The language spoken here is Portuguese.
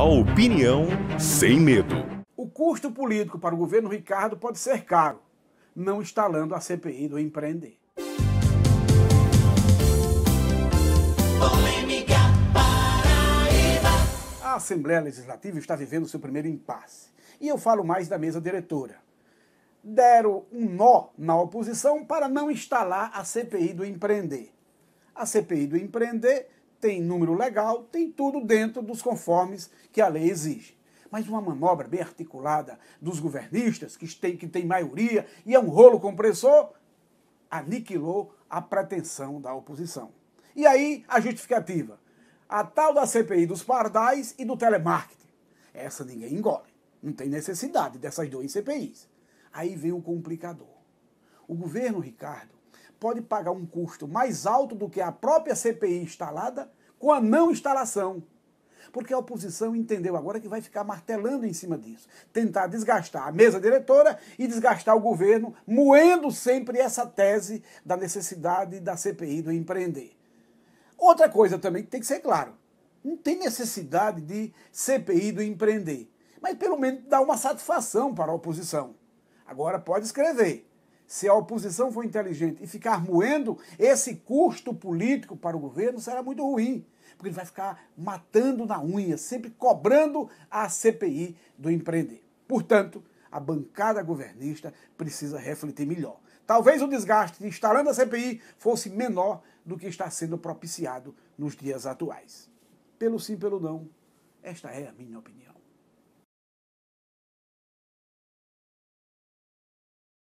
A opinião sem medo. O custo político para o governo Ricardo pode ser caro, não instalando a CPI do empreender. A Assembleia Legislativa está vivendo seu primeiro impasse. E eu falo mais da mesa diretora. Deram um nó na oposição para não instalar a CPI do empreender. A CPI do empreender tem número legal, tem tudo dentro dos conformes que a lei exige. Mas uma manobra bem articulada dos governistas, que tem, que tem maioria e é um rolo compressor, aniquilou a pretensão da oposição. E aí a justificativa: a tal da CPI dos pardais e do telemarketing. Essa ninguém engole. Não tem necessidade dessas duas CPIs. Aí vem o complicador. O governo Ricardo pode pagar um custo mais alto do que a própria CPI instalada com a não instalação. Porque a oposição entendeu agora que vai ficar martelando em cima disso, tentar desgastar a mesa diretora e desgastar o governo, moendo sempre essa tese da necessidade da CPI do empreender. Outra coisa também que tem que ser claro: não tem necessidade de CPI do empreender, mas pelo menos dá uma satisfação para a oposição. Agora pode escrever se a oposição for inteligente e ficar moendo, esse custo político para o governo será muito ruim, porque ele vai ficar matando na unha, sempre cobrando a CPI do empreender. Portanto, a bancada governista precisa refletir melhor. Talvez o desgaste de instalando a CPI fosse menor do que está sendo propiciado nos dias atuais. Pelo sim, pelo não, esta é a minha opinião.